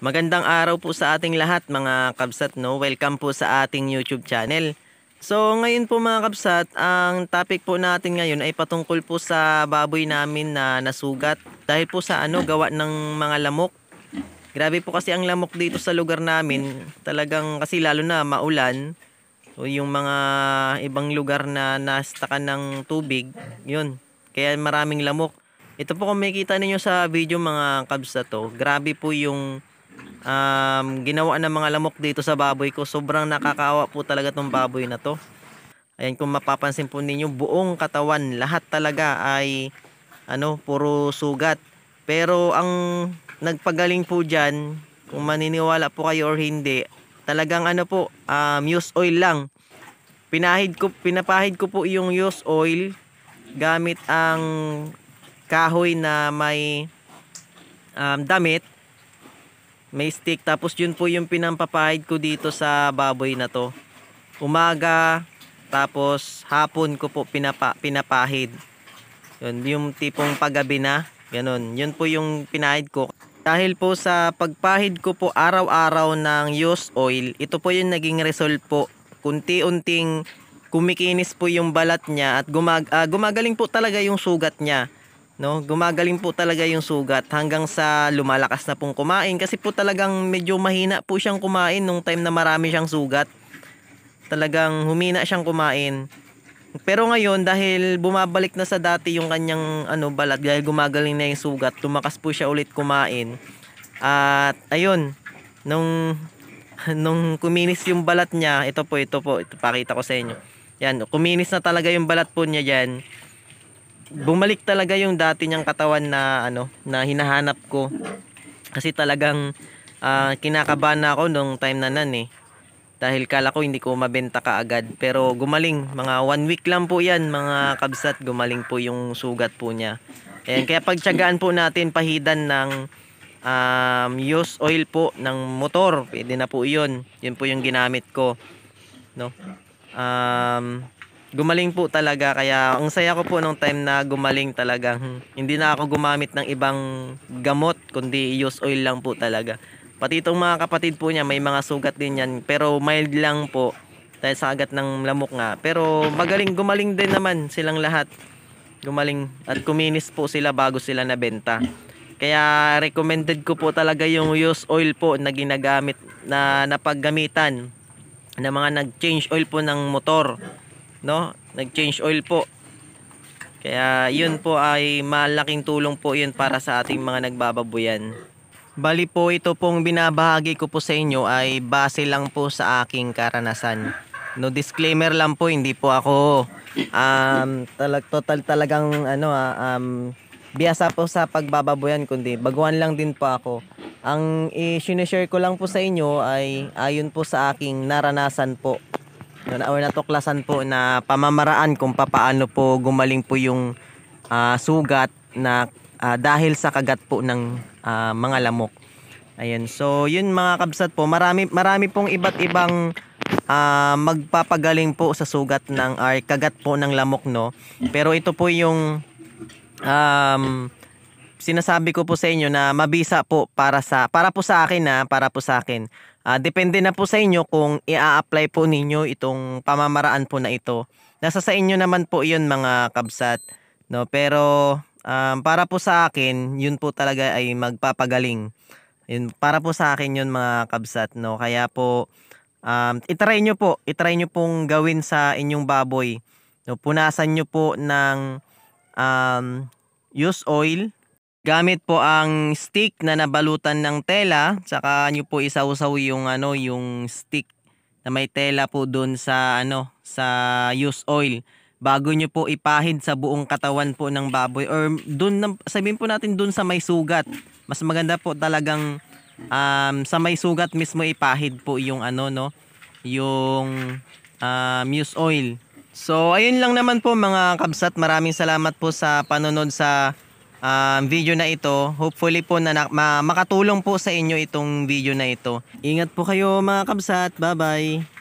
Magandang araw po sa ating lahat mga kabsat no. Welcome po sa ating YouTube channel. So ngayon po mga kabsat, ang topic po natin ngayon ay patungkol po sa baboy namin na nasugat dahil po sa ano gawa ng mga lamok. Grabe po kasi ang lamok dito sa lugar namin. Talagang kasi lalo na maulan o yung mga ibang lugar na nastakan ng tubig, yun. Kaya maraming lamok. Ito po kung makikita ninyo sa video mga kabs to, oh, grabe po yung um, ginawa ng mga lamok dito sa baboy ko. Sobrang nakakawa po talaga tong baboy na to. Ayan kung mapapansin po ninyo buong katawan lahat talaga ay ano puro sugat. Pero ang nagpagaling po dyan kung maniniwala po kayo or hindi talagang ano po um, use oil lang. Pinahid ko, pinapahid ko po yung use oil gamit ang kahoy na may um, damit may stick. Tapos yun po yung pinampapahid ko dito sa baboy na to. Umaga, tapos hapon ko po pinapa, pinapahid. Yun, yung tipong paggabi na. Ganun. Yun po yung pinahid ko. Dahil po sa pagpahid ko po araw-araw ng used oil, ito po yung naging result po. Kunti-unting kumikinis po yung balat niya at gumag uh, gumagaling po talaga yung sugat niya no gumagaling po talaga yung sugat hanggang sa lumalakas na pong kumain kasi po talagang medyo mahina po siyang kumain nung time na marami siyang sugat talagang humina siyang kumain pero ngayon dahil bumabalik na sa dati yung kanyang ano balat dahil gumagaling na yung sugat tumakas po siya ulit kumain at ayun nung nung kuminis yung balat niya ito po ito po ito pakita ko sa inyo yan kuminis na talaga yung balat po niya diyan bumalik talaga yung dati niyang katawan na ano na hinahanap ko kasi talagang uh, kinakabahan na ako nung time na nan eh dahil kala ko hindi ko mabenta kaagad pero gumaling mga one week lang po yan mga kabsat gumaling po yung sugat po niya Ayan, kaya pagtsagaan po natin pahidan ng um, use oil po ng motor pwede na po yun yun po yung ginamit ko no um, gumaling po talaga kaya ang saya ko po nung time na gumaling talaga hmm. hindi na ako gumamit ng ibang gamot kundi use oil lang po talaga pati itong mga kapatid po niya may mga sugat din yan pero mild lang po dahil sa agat ng lamok nga pero magaling gumaling din naman silang lahat gumaling at kuminis po sila bago sila nabenta kaya recommended ko po talaga yung use oil po na ginagamit na napaggamitan na mga nag change oil po ng motor no? Nag-change oil po. Kaya yun po ay malaking tulong po yun para sa ating mga nagbababuyan. Bali po ito pong binabahagi ko po sa inyo ay base lang po sa aking karanasan. No disclaimer lang po, hindi po ako um, talag, total talagang ano ah, um, biyasa po sa pagbababuyan kundi baguhan lang din po ako. Ang i-share ko lang po sa inyo ay ayon po sa aking naranasan po noon or natuklasan po na pamamaraan kung papaano po gumaling po yung uh, sugat na uh, dahil sa kagat po ng uh, mga lamok. Ayun. So, yun mga kabsat po, marami marami pong iba't ibang uh, magpapagaling po sa sugat ng or kagat po ng lamok no. Pero ito po yung um, sinasabi ko po sa inyo na mabisa po para sa para po sa akin na ah, para po sa akin. Uh, depende na po sa inyo kung i apply po ninyo itong pamamaraan po na ito. Nasa sa inyo naman po 'yun mga kabsat, no? Pero um, para po sa akin, 'yun po talaga ay magpapagaling. Yun, para po sa akin 'yun mga kabsat, no? Kaya po um, itry niyo po, itry niyo pong gawin sa inyong baboy. No, punasan niyo po ng um, use oil Gamit po ang stick na nabalutan ng tela, saka nyo po isausaw yung ano, yung stick na may tela po doon sa ano, sa used oil bago nyo po ipahid sa buong katawan po ng baboy or doon sabihin po natin doon sa may sugat. Mas maganda po talagang um, sa may sugat mismo ipahid po yung ano no, yung uh, used oil. So ayun lang naman po mga kabsat, maraming salamat po sa panonood sa um, video na ito. Hopefully po na, na makatulong po sa inyo itong video na ito. Ingat po kayo mga kabsat. Bye-bye.